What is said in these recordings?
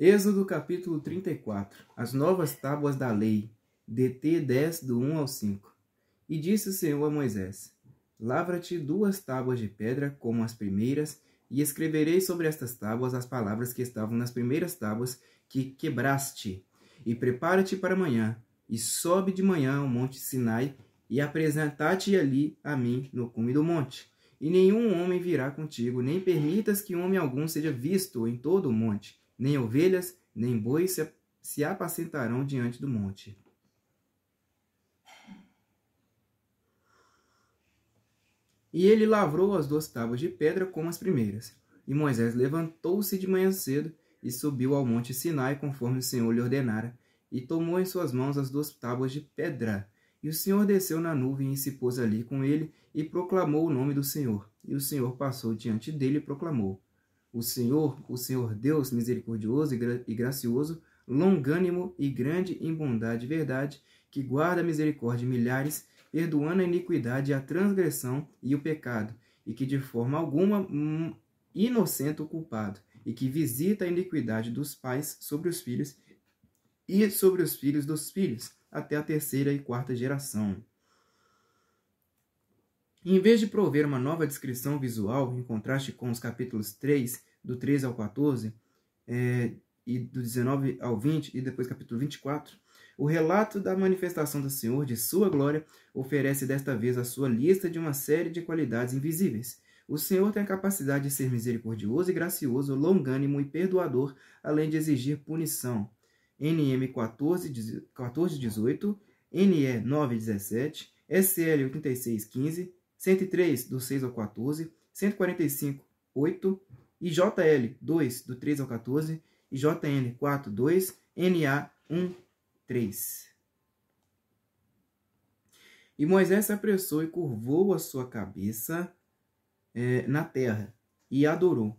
Êxodo capítulo 34 As novas tábuas da lei, DT 10, do 1 ao 5 E disse o Senhor a Moisés: Lavra-te duas tábuas de pedra, como as primeiras, e escreverei sobre estas tábuas as palavras que estavam nas primeiras tábuas que quebraste. E prepara-te para amanhã, e sobe de manhã ao monte Sinai, e apresenta-te ali a mim no cume do monte. E nenhum homem virá contigo, nem permitas que homem algum seja visto em todo o monte nem ovelhas, nem bois se, se apacentarão diante do monte. E ele lavrou as duas tábuas de pedra como as primeiras. E Moisés levantou-se de manhã cedo e subiu ao monte Sinai conforme o Senhor lhe ordenara, e tomou em suas mãos as duas tábuas de pedra. E o Senhor desceu na nuvem e se pôs ali com ele, e proclamou o nome do Senhor. E o Senhor passou diante dele e proclamou: o Senhor, o Senhor Deus misericordioso e, gracioso, longânimo e grande em bondade e verdade, que guarda a misericórdia de milhares, perdoando a iniquidade, a transgressão e o pecado, e que de forma alguma hum, inocente o culpado, e que visita a iniquidade dos pais sobre os filhos e sobre os filhos dos filhos, até a terceira e quarta geração. Em vez de prover uma nova descrição visual, em contraste com os capítulos 3, do 3 ao 14, é, e do 19 ao 20, e depois capítulo 24, o relato da manifestação do Senhor de sua glória oferece desta vez a sua lista de uma série de qualidades invisíveis. O Senhor tem a capacidade de ser misericordioso e gracioso, longânimo e perdoador, além de exigir punição. NM 14, 14 18, NE 9, 17, SL 86, 15, 103, do 6 ao 14, 145, 8, e JL, 2, do 3 ao 14, e JN, 4, 2, NA, 1, 3. E Moisés se apressou e curvou a sua cabeça é, na terra e adorou.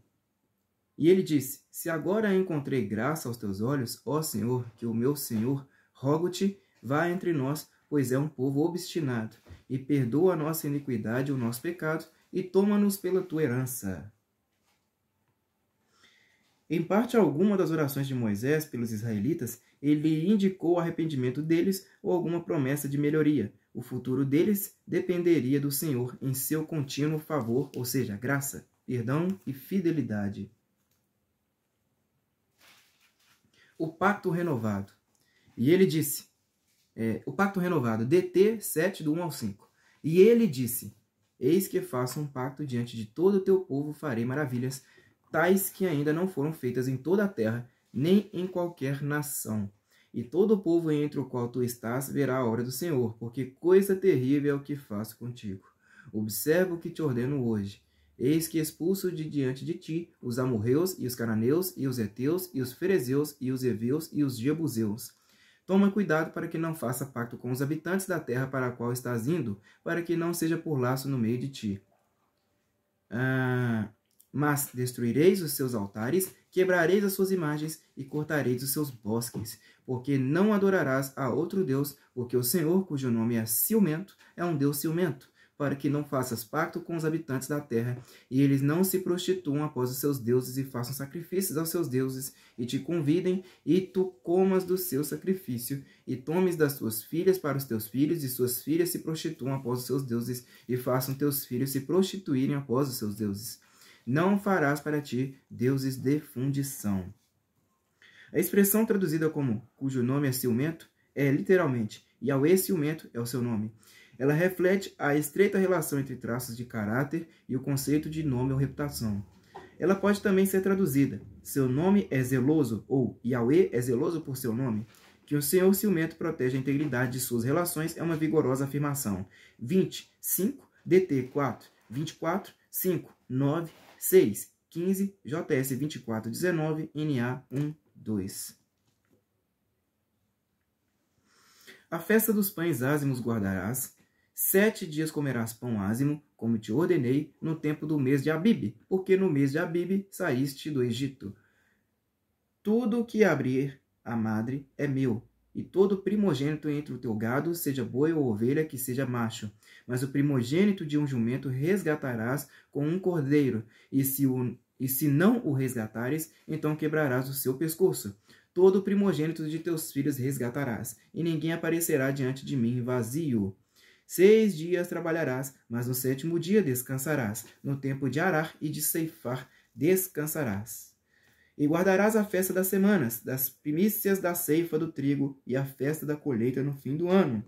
E ele disse: Se agora encontrei graça aos teus olhos, ó Senhor, que o meu Senhor, rogo-te, vá entre nós, pois é um povo obstinado e perdoa a nossa iniquidade e o nosso pecado, e toma-nos pela tua herança. Em parte alguma das orações de Moisés pelos israelitas, ele indicou o arrependimento deles ou alguma promessa de melhoria. O futuro deles dependeria do Senhor em seu contínuo favor, ou seja, graça, perdão e fidelidade. O pacto renovado. E ele disse: é, o Pacto Renovado, DT 7, do 1 ao 5. E ele disse: Eis que faço um pacto diante de todo o teu povo, farei maravilhas, tais que ainda não foram feitas em toda a terra, nem em qualquer nação. E todo o povo entre o qual tu estás verá a obra do Senhor, porque coisa terrível é o que faço contigo. Observa o que te ordeno hoje. Eis que expulso de diante de ti os amorreus, e os cananeus, e os heteus, e os ferezeus, e os eveus, e os jebuseus Toma cuidado para que não faça pacto com os habitantes da terra para a qual estás indo, para que não seja por laço no meio de ti. Ah, mas destruireis os seus altares, quebrareis as suas imagens e cortareis os seus bosques, porque não adorarás a outro Deus, porque o Senhor, cujo nome é ciumento, é um Deus ciumento, para que não faças pacto com os habitantes da terra, e eles não se prostituam após os seus deuses e façam sacrifícios aos seus deuses, e te convidem, e tu comas do seu sacrifício, e tomes das suas filhas para os teus filhos, e suas filhas se prostituam após os seus deuses, e façam teus filhos se prostituírem após os seus deuses. Não farás para ti deuses de fundição. A expressão traduzida como cujo nome é ciumento é literalmente e ao ciumento é o seu nome. Ela reflete a estreita relação entre traços de caráter e o conceito de nome ou reputação. Ela pode também ser traduzida: Seu nome é zeloso ou Yahweh é zeloso por seu nome. Que o Senhor ciumento protege a integridade de suas relações é uma vigorosa afirmação. 20, 5, DT 4, 24, 5, 9, 6, 15, JS 24, 19, NA 1, 2. A festa dos pães ázimos guardarás, Sete dias comerás pão ázimo, como te ordenei, no tempo do mês de Abib, porque no mês de Abib saíste do Egito. Tudo o que abrir a madre é meu, e todo primogênito entre o teu gado, seja boi ou ovelha, que seja macho. Mas o primogênito de um jumento resgatarás com um cordeiro, e se, o, e se não o resgatares, então quebrarás o seu pescoço. Todo primogênito de teus filhos resgatarás, e ninguém aparecerá diante de mim vazio. Seis dias trabalharás, mas no sétimo dia descansarás. No tempo de arar e de ceifar descansarás. E guardarás a festa das semanas, das primícias da ceifa do trigo e a festa da colheita no fim do ano.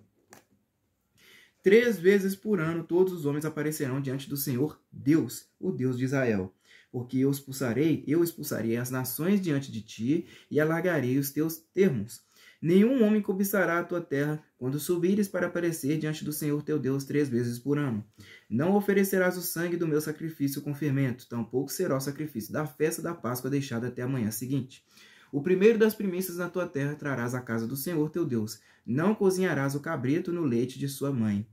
Três vezes por ano todos os homens aparecerão diante do Senhor Deus, o Deus de Israel. Porque eu expulsarei, eu expulsarei as nações diante de ti e alargarei os teus termos Nenhum homem cobiçará a tua terra quando subires para aparecer diante do Senhor teu Deus três vezes por ano. Não oferecerás o sangue do meu sacrifício com fermento, tampouco será o sacrifício da festa da Páscoa deixada até a manhã seguinte. O primeiro das primícias na tua terra trarás à casa do Senhor teu Deus. Não cozinharás o cabrito no leite de sua mãe.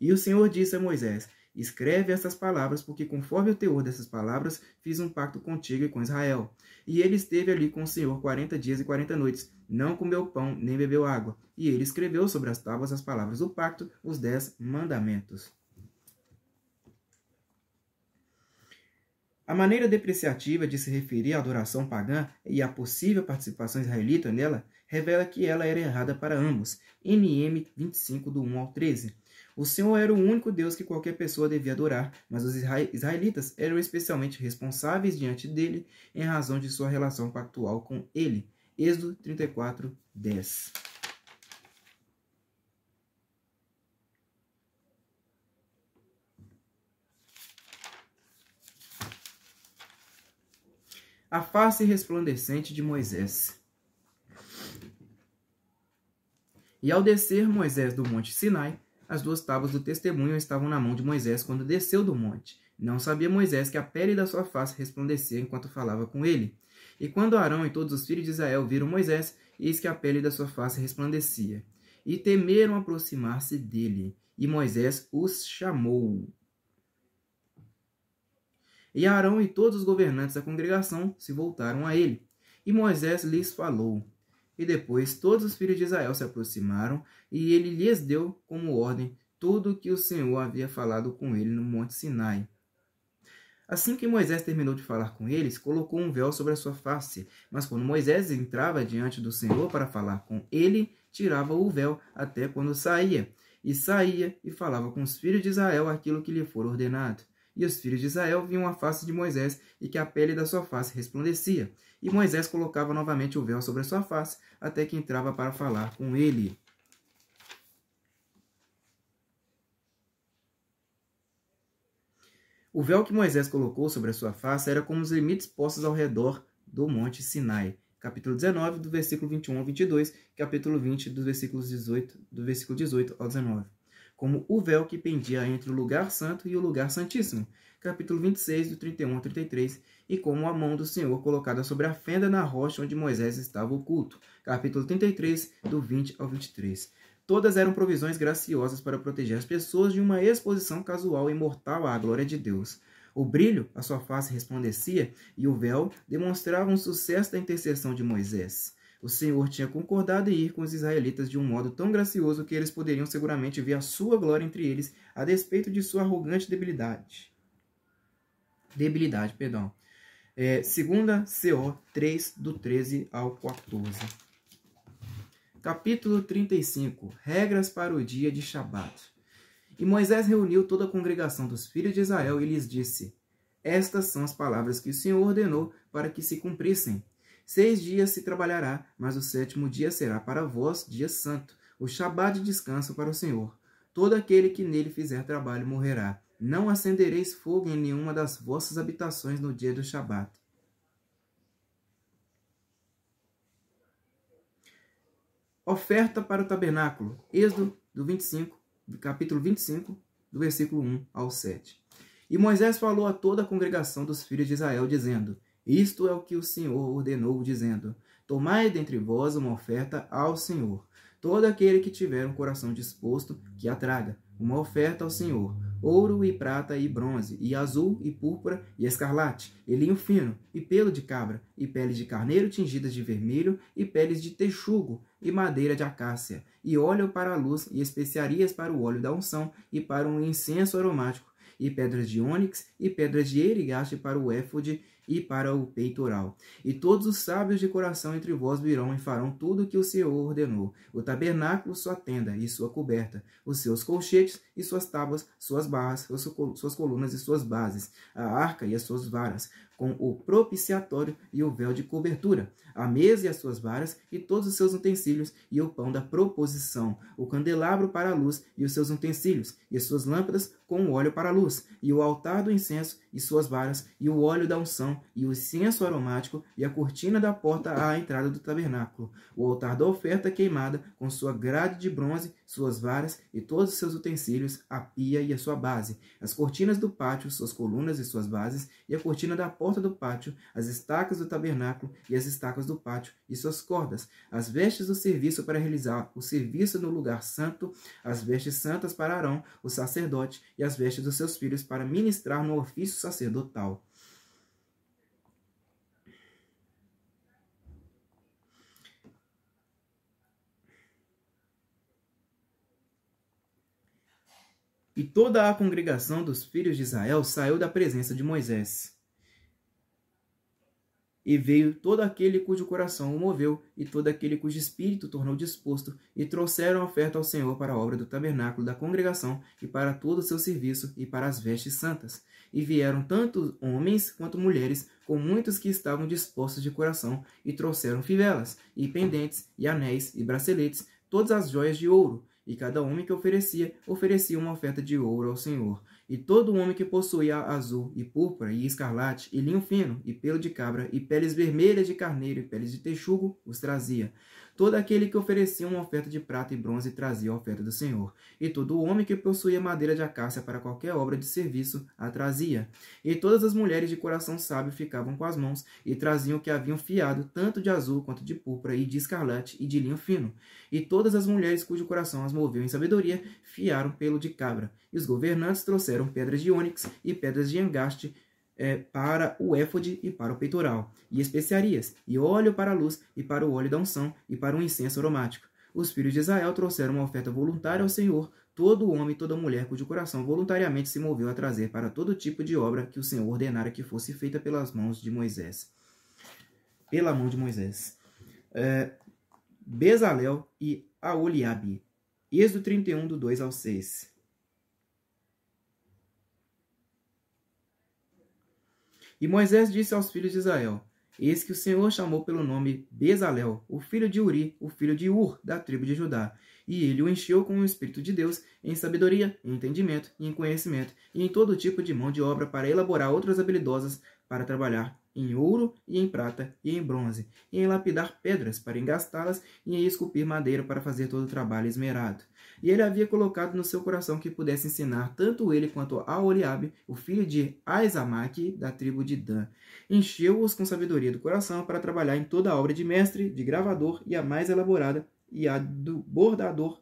E o Senhor disse a Moisés: Escreve estas palavras, porque conforme o teor dessas palavras, fiz um pacto contigo e com Israel. E ele esteve ali com o Senhor quarenta dias e quarenta noites, não comeu pão, nem bebeu água. E ele escreveu sobre as tábuas as palavras do pacto, os dez mandamentos. A maneira depreciativa de se referir à adoração pagã e à possível participação israelita nela revela que ela era errada para ambos. NM 25, do 1 ao 13. O Senhor era o único Deus que qualquer pessoa devia adorar, mas os israelitas eram especialmente responsáveis diante dele em razão de sua relação pactual com ele. Êxodo 34, 10. a face resplandecente de Moisés. E ao descer Moisés do monte Sinai, as duas tábuas do testemunho estavam na mão de Moisés quando desceu do monte. Não sabia Moisés que a pele da sua face resplandecia enquanto falava com ele. E quando Arão e todos os filhos de Israel viram Moisés, eis que a pele da sua face resplandecia. E temeram aproximar-se dele. E Moisés os chamou. E Arão e todos os governantes da congregação se voltaram a ele. E Moisés lhes falou: e depois todos os filhos de Israel se aproximaram, e ele lhes deu como ordem tudo o que o Senhor havia falado com ele no Monte Sinai. Assim que Moisés terminou de falar com eles, colocou um véu sobre a sua face. Mas quando Moisés entrava diante do Senhor para falar com ele, tirava o véu até quando saía. E saía e falava com os filhos de Israel aquilo que lhe fora ordenado. E os filhos de Israel viam a face de Moisés, e que a pele da sua face resplandecia. E Moisés colocava novamente o véu sobre a sua face, até que entrava para falar com ele. O véu que Moisés colocou sobre a sua face era como os limites postos ao redor do Monte Sinai. Capítulo 19, do versículo 21 ao 22, capítulo 20, dos versículos 18, do versículo 18 ao 19 como o véu que pendia entre o lugar santo e o lugar santíssimo. Capítulo 26, do 31 ao 33, e como a mão do Senhor colocada sobre a fenda na rocha onde Moisés estava oculto. Capítulo 33, do 20 ao 23. Todas eram provisões graciosas para proteger as pessoas de uma exposição casual e mortal à glória de Deus. O brilho a sua face resplandecia e o véu demonstrava um sucesso da intercessão de Moisés. O Senhor tinha concordado em ir com os israelitas de um modo tão gracioso que eles poderiam seguramente ver a sua glória entre eles, a despeito de sua arrogante debilidade. Debilidade, perdão. É, segunda CO 3, do 13 ao 14. Capítulo 35. Regras para o dia de Shabat. E Moisés reuniu toda a congregação dos filhos de Israel e lhes disse, Estas são as palavras que o Senhor ordenou para que se cumprissem Seis dias se trabalhará, mas o sétimo dia será para vós dia santo, o Shabá de descanso para o Senhor. Todo aquele que nele fizer trabalho morrerá. Não acendereis fogo em nenhuma das vossas habitações no dia do Shabat. Oferta para o tabernáculo. Êxodo do 25, capítulo 25, do versículo 1 ao 7. E Moisés falou a toda a congregação dos filhos de Israel, dizendo: isto é o que o Senhor ordenou, dizendo: Tomai dentre vós uma oferta ao Senhor. Todo aquele que tiver um coração disposto, que a traga, uma oferta ao Senhor, ouro e prata e bronze, e azul e púrpura e escarlate, e linho fino, e pelo de cabra, e peles de carneiro tingidas de vermelho, e peles de texugo, e madeira de acácia, e óleo para a luz, e especiarias para o óleo da unção, e para um incenso aromático, e pedras de ônix, e pedras de erigaste para o éfode, e para o peitoral. E todos os sábios de coração entre vós virão e farão tudo o que o Senhor ordenou: o tabernáculo, sua tenda e sua coberta, os seus colchetes e suas tábuas, suas barras, suas colunas e suas bases, a arca e as suas varas, com o propiciatório e o véu de cobertura, a mesa e as suas varas e todos os seus utensílios, e o pão da proposição, o candelabro para a luz e os seus utensílios, e as suas lâmpadas com o óleo para a luz, e o altar do incenso e suas varas, e o óleo da unção, e o incenso aromático, e a cortina da porta à entrada do tabernáculo, o altar da oferta queimada, com sua grade de bronze, suas varas e todos os seus utensílios, a pia e a sua base, as cortinas do pátio, suas colunas e suas bases, e a cortina da porta porta do pátio, as estacas do tabernáculo e as estacas do pátio e suas cordas, as vestes do serviço para realizar o serviço no lugar santo, as vestes santas para Arão, o sacerdote, e as vestes dos seus filhos para ministrar no ofício sacerdotal. E toda a congregação dos filhos de Israel saiu da presença de Moisés. E veio todo aquele cujo coração o moveu, e todo aquele cujo espírito tornou disposto, e trouxeram oferta ao Senhor para a obra do tabernáculo da congregação, e para todo o seu serviço, e para as vestes santas. E vieram tanto homens quanto mulheres, com muitos que estavam dispostos de coração, e trouxeram fivelas, e pendentes, e anéis, e braceletes, todas as joias de ouro. E cada homem que oferecia, oferecia uma oferta de ouro ao Senhor. E todo homem que possuía azul e púrpura e escarlate e linho fino e pelo de cabra e peles vermelhas de carneiro e peles de texugo os trazia. Todo aquele que oferecia uma oferta de prata e bronze trazia a oferta do Senhor. E todo homem que possuía madeira de acácia para qualquer obra de serviço a trazia. E todas as mulheres de coração sábio ficavam com as mãos e traziam o que haviam fiado, tanto de azul quanto de púrpura e de escarlate e de linho fino. E todas as mulheres cujo coração as moveu em sabedoria fiaram pelo de cabra. E os governantes trouxeram pedras de ônix e pedras de engaste é, para o éfode e para o peitoral, e especiarias, e óleo para a luz, e para o óleo da unção, e para o incenso aromático. Os filhos de Israel trouxeram uma oferta voluntária ao Senhor, todo homem e toda mulher cujo coração voluntariamente se moveu a trazer para todo tipo de obra que o Senhor ordenara que fosse feita pelas mãos de Moisés. Pela mão de Moisés. É, Bezalel e Aoliabe. Êxodo 31, do 2 ao 6. E Moisés disse aos filhos de Israel: Eis que o Senhor chamou pelo nome Bezalel, o filho de Uri, o filho de Ur, da tribo de Judá. E ele o encheu com o Espírito de Deus, em sabedoria, em entendimento, em conhecimento, e em todo tipo de mão de obra para elaborar outras habilidosas para trabalhar em ouro e em prata e em bronze, e em lapidar pedras para engastá-las e em esculpir madeira para fazer todo o trabalho esmerado. E ele havia colocado no seu coração que pudesse ensinar tanto ele quanto a Oriabe, o filho de Aizamaque, da tribo de Dan. Encheu-os com sabedoria do coração para trabalhar em toda a obra de mestre, de gravador e a mais elaborada, e a do bordador,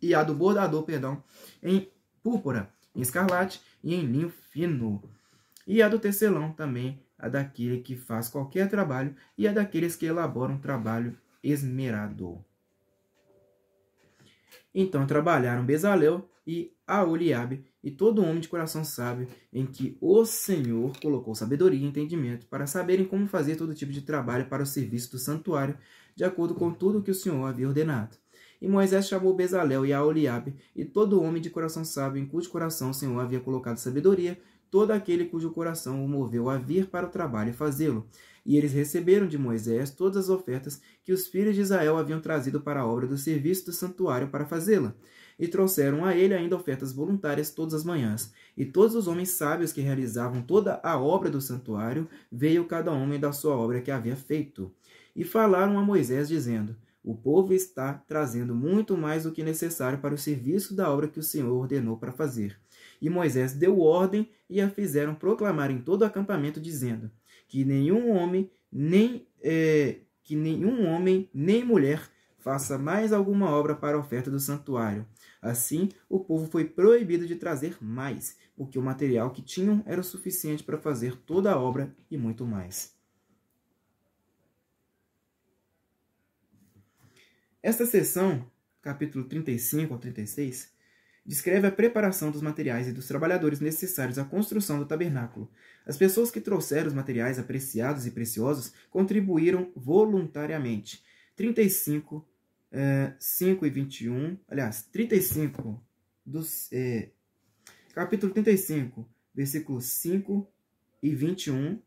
e a do bordador, perdão, em púrpura, em escarlate e em linho fino e a do tecelão também, a daquele que faz qualquer trabalho e a daqueles que elaboram trabalho esmerado. Então trabalharam Bezalel e Aoliabe e todo homem de coração sábio, em que o Senhor colocou sabedoria e entendimento para saberem como fazer todo tipo de trabalho para o serviço do santuário, de acordo com tudo que o Senhor havia ordenado. E Moisés chamou Bezalel e Aoliabe e todo homem de coração sábio, em cujo coração o Senhor havia colocado sabedoria, todo aquele cujo coração o moveu a vir para o trabalho e fazê-lo. E eles receberam de Moisés todas as ofertas que os filhos de Israel haviam trazido para a obra do serviço do santuário para fazê-la. E trouxeram a ele ainda ofertas voluntárias todas as manhãs. E todos os homens sábios que realizavam toda a obra do santuário, veio cada homem da sua obra que havia feito. E falaram a Moisés, dizendo: o povo está trazendo muito mais do que necessário para o serviço da obra que o Senhor ordenou para fazer. E Moisés deu ordem e a fizeram proclamar em todo o acampamento, dizendo que nenhum homem, nem é, que nenhum homem, nem mulher faça mais alguma obra para a oferta do santuário. Assim, o povo foi proibido de trazer mais, porque o material que tinham era o suficiente para fazer toda a obra e muito mais. Esta seção, capítulo 35 ao 36, descreve a preparação dos materiais e dos trabalhadores necessários à construção do tabernáculo. As pessoas que trouxeram os materiais apreciados e preciosos contribuíram voluntariamente. 35, é, 5 e 21, eh, aliás, 35 dos. É, capítulo 35, versículos 5 e 21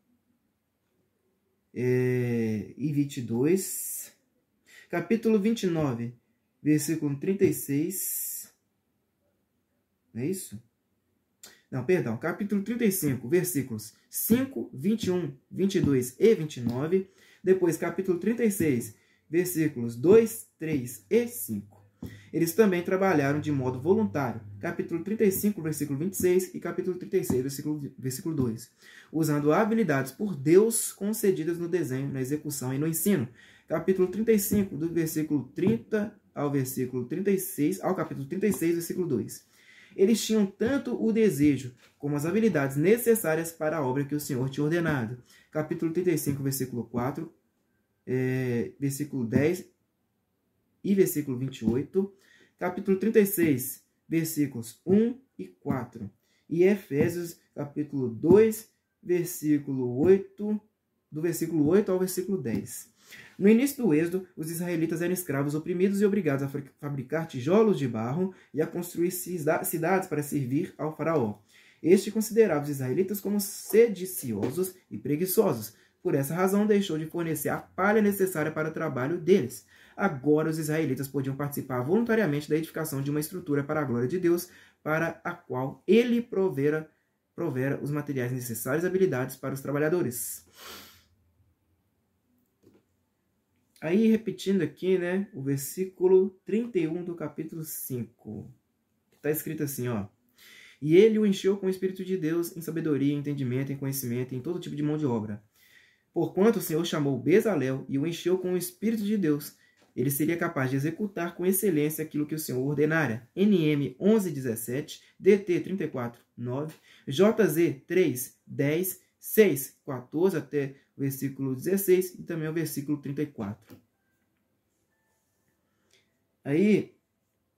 é, e 22. Eh, capítulo 29, versículo 36 não é isso? Não, perdão. Capítulo 35, versículos 5, 21, 22 e 29. Depois, capítulo 36, versículos 2, 3 e 5. Eles também trabalharam de modo voluntário. Capítulo 35, versículo 26 e capítulo 36, versículo, versículo 2. Usando habilidades por Deus concedidas no desenho, na execução e no ensino. Capítulo 35, do versículo 30 ao versículo 36, ao capítulo 36, versículo 2 eles tinham tanto o desejo como as habilidades necessárias para a obra que o Senhor tinha ordenado. Capítulo 35, versículo 4, é, versículo 10 e versículo 28. Capítulo 36, versículos 1 e 4. E Efésios, capítulo 2, versículo 8, do versículo 8 ao versículo 10. No início do Êxodo, os israelitas eram escravos oprimidos e obrigados a fabricar tijolos de barro e a construir cidades para servir ao faraó. Este considerava os israelitas como sediciosos e preguiçosos. Por essa razão, deixou de fornecer a palha necessária para o trabalho deles. Agora, os israelitas podiam participar voluntariamente da edificação de uma estrutura para a glória de Deus, para a qual ele provera, provera os materiais necessários e habilidades para os trabalhadores. Aí, repetindo aqui, né, o versículo 31 do capítulo 5. Está escrito assim, ó. E ele o encheu com o Espírito de Deus em sabedoria, em entendimento, em conhecimento, em todo tipo de mão de obra. Porquanto o Senhor chamou Bezalel e o encheu com o Espírito de Deus, ele seria capaz de executar com excelência aquilo que o Senhor ordenara. NM 11:17, DT 34:9, JZ 3:10 6, 14 até o versículo 16 e também o versículo 34. Aí,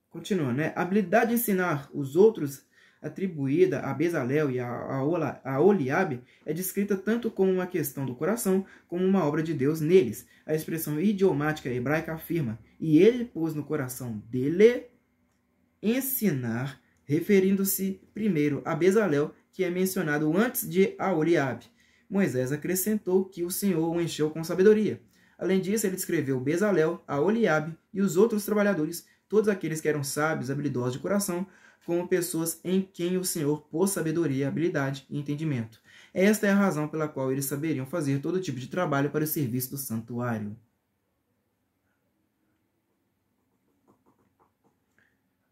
continua, né? A habilidade de ensinar os outros, atribuída a Bezalel e a, Ola, a Oliabe, é descrita tanto como uma questão do coração, como uma obra de Deus neles. A expressão idiomática hebraica afirma, e ele pôs no coração dele ensinar, referindo-se primeiro a Bezalel que é mencionado antes de Aoriab. Moisés acrescentou que o Senhor o encheu com sabedoria. Além disso, ele descreveu Bezalel, Aoliabe e os outros trabalhadores, todos aqueles que eram sábios, habilidosos de coração, como pessoas em quem o Senhor pôs sabedoria, habilidade e entendimento. Esta é a razão pela qual eles saberiam fazer todo tipo de trabalho para o serviço do santuário.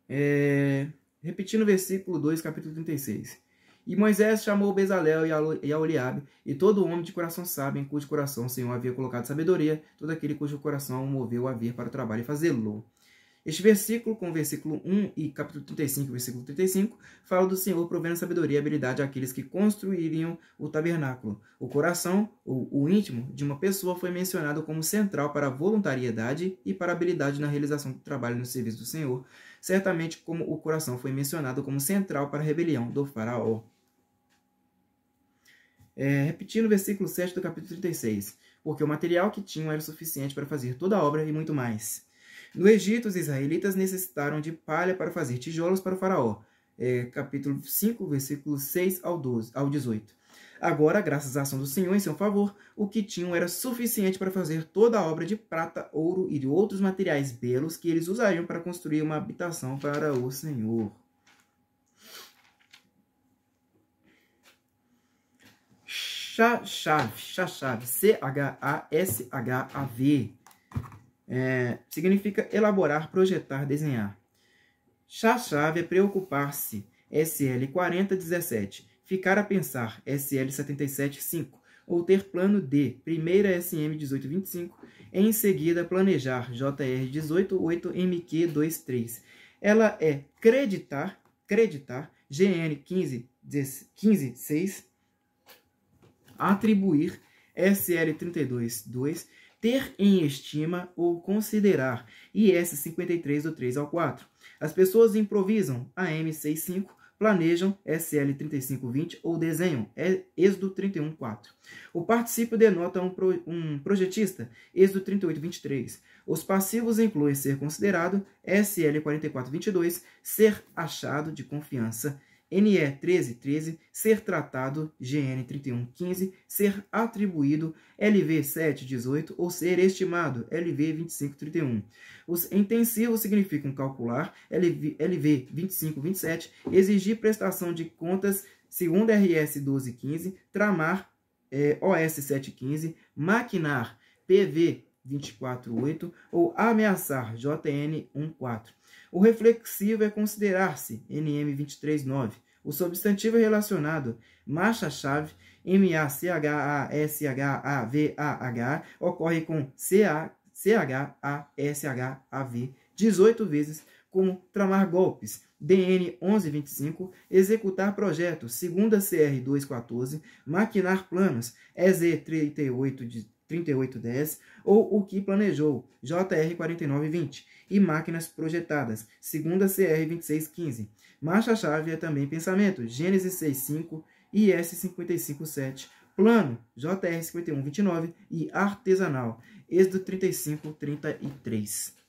É... Repetindo o versículo 2, capítulo 36. E Moisés chamou Bezalel e Aoliabe, e todo homem de coração sábio, em cujo coração o Senhor havia colocado sabedoria, todo aquele cujo coração o moveu a vir para o trabalho e fazê-lo. Este versículo, com o versículo 1 e capítulo 35, versículo 35, fala do Senhor provendo sabedoria e habilidade àqueles que construiriam o tabernáculo. O coração, ou o íntimo, de uma pessoa foi mencionado como central para a voluntariedade e para a habilidade na realização do trabalho no serviço do Senhor, certamente como o coração foi mencionado como central para a rebelião do faraó. É, repetindo o versículo 7 do capítulo 36. Porque o material que tinham era suficiente para fazer toda a obra e muito mais. No Egito, os israelitas necessitaram de palha para fazer tijolos para o faraó. É, capítulo 5, versículo 6 ao, 12, ao 18. Agora, graças à ação do Senhor em seu favor, o que tinham era suficiente para fazer toda a obra de prata, ouro e de outros materiais belos que eles usariam para construir uma habitação para o Senhor. Chachav, chave, C-H-A-S-H-A-V. É, significa elaborar, projetar, desenhar. Chá-chave é preocupar-se, SL4017. Ficar a pensar, SL775. Ou ter plano D, primeira SM1825. Em seguida, planejar, JR188MQ23. Ela é creditar, creditar, GN156 atribuir SL32.2, ter em estima ou considerar, IS 53 do 3 ao 4. As pessoas improvisam AM65, planejam SL3520 ou desenham ESDO é 314. O particípio denota um, pro, um projetista, ESDO 3823. Os passivos incluem ser considerado, SL4422, ser achado de confiança, NE 1313, ser tratado GN 3115, ser atribuído LV 718 ou ser estimado LV 2531. Os intensivos significam calcular LV, 2527, exigir prestação de contas segundo RS 1215, tramar eh, OS 715, maquinar PV 24.8 ou ameaçar, JN 1.4. O reflexivo é considerar-se, NM 23.9. O substantivo é relacionado, marcha chave m ocorre com CHASHAV 18 vezes, como tramar golpes, DN 1125, executar projetos, segunda CR 214, maquinar planos, EZ 38 3810 ou o que planejou, JR 4920, e máquinas projetadas, segunda CR 2615. Marcha-chave é também pensamento, Gênesis 65 e S557. Plano, JR 5129 e artesanal, Êxodo 3533.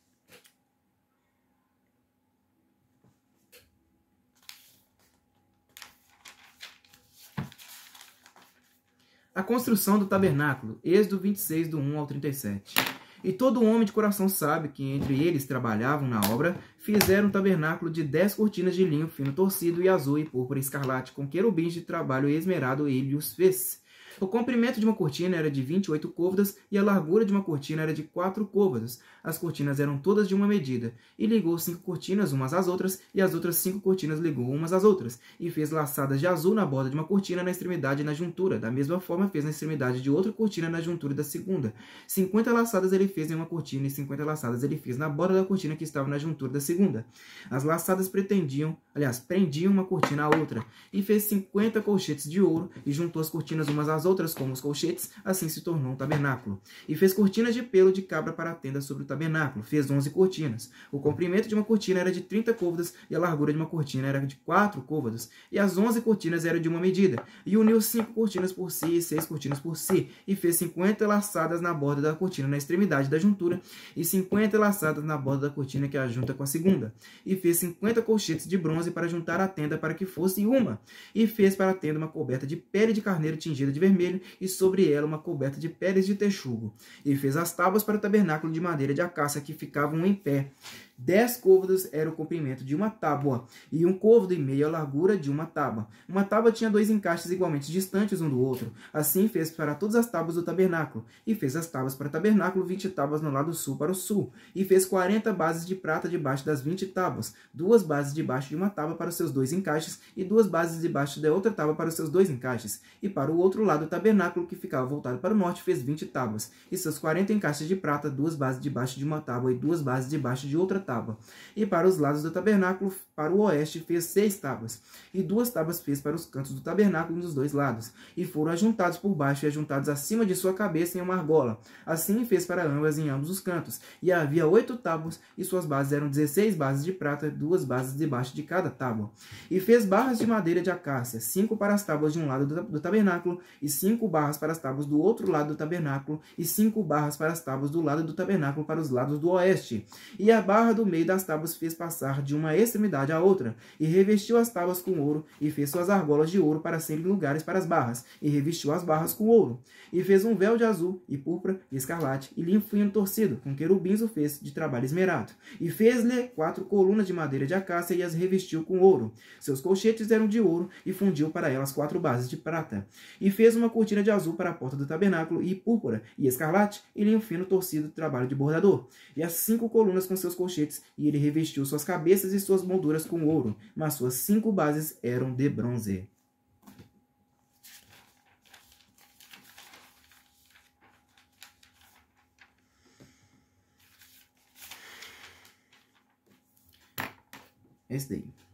A construção do tabernáculo, Êxodo 26, do 1 ao 37. E todo homem de coração sabe que entre eles trabalhavam na obra, fizeram um tabernáculo de dez cortinas de linho fino torcido e azul e púrpura escarlate, com querubins de trabalho esmerado ele os fez. O comprimento de uma cortina era de 28 côvadas e a largura de uma cortina era de quatro côvadas as cortinas eram todas de uma medida, e ligou cinco cortinas umas às outras, e as outras cinco cortinas ligou umas às outras, e fez laçadas de azul na borda de uma cortina, na extremidade e na juntura, da mesma forma fez na extremidade de outra cortina, na juntura da segunda. Cinquenta laçadas ele fez em uma cortina, e cinquenta laçadas ele fez na borda da cortina que estava na juntura da segunda. As laçadas pretendiam, aliás, prendiam uma cortina à outra, e fez cinquenta colchetes de ouro, e juntou as cortinas umas às outras como os colchetes, assim se tornou um tabernáculo. E fez cortinas de pelo de cabra para a tenda sobre o tabernáculo, fez onze cortinas. O comprimento de uma cortina era de trinta côvados, e a largura de uma cortina era de quatro côvados, e as onze cortinas eram de uma medida. E uniu cinco cortinas por si e seis cortinas por si, e fez cinquenta laçadas na borda da cortina na extremidade da juntura, e cinquenta laçadas na borda da cortina que a junta com a segunda. E fez cinquenta colchetes de bronze para juntar a tenda para que fosse uma. E fez para a tenda uma coberta de pele de carneiro tingida de vermelho, e sobre ela uma coberta de peles de texugo. E fez as tábuas para o tabernáculo de madeira de a caça que ficavam em pé. Dez côvados era o comprimento de uma tábua, e um côvado e meio a largura de uma tábua. Uma tábua tinha dois encaixes igualmente distantes um do outro. Assim fez para todas as tábuas do tabernáculo, e fez as tábuas para o tabernáculo vinte tábuas no lado sul para o sul, e fez quarenta bases de prata debaixo das vinte tábuas, duas bases debaixo de uma tábua para os seus dois encaixes, e duas bases debaixo da outra tábua para os seus dois encaixes. E para o outro lado, do tabernáculo que ficava voltado para o norte fez vinte tábuas, e seus quarenta encaixes de prata, duas bases debaixo de uma tábua e duas bases debaixo de outra tábua. E para os lados do tabernáculo, para o oeste, fez seis tábuas. E duas tábuas fez para os cantos do tabernáculo dos dois lados. E foram ajuntados por baixo e ajuntados acima de sua cabeça em uma argola. Assim fez para ambas em ambos os cantos. E havia oito tábuas, e suas bases eram dezesseis bases de prata, duas bases debaixo de cada tábua. E fez barras de madeira de acácia, cinco para as tábuas de um lado do tabernáculo, e cinco barras para as tábuas do outro lado do tabernáculo, e cinco barras para as tábuas do lado do tabernáculo para os lados do oeste. E a barra do meio das tábuas fez passar de uma extremidade à outra, e revestiu as tábuas com ouro, e fez suas argolas de ouro para serem lugares para as barras, e revestiu as barras com ouro, e fez um véu de azul, e púrpura, e escarlate, e limpo fino torcido, com querubins o fez de trabalho esmerado, e fez-lhe quatro colunas de madeira de acácia e as revestiu com ouro. Seus colchetes eram de ouro, e fundiu para elas quatro bases de prata, e fez uma cortina de azul para a porta do tabernáculo, e púrpura, e escarlate, e linho fino torcido de trabalho de bordador, e as cinco colunas com seus colchetes e ele revestiu suas cabeças e suas molduras com ouro, mas suas cinco bases eram de bronze. Esse daí.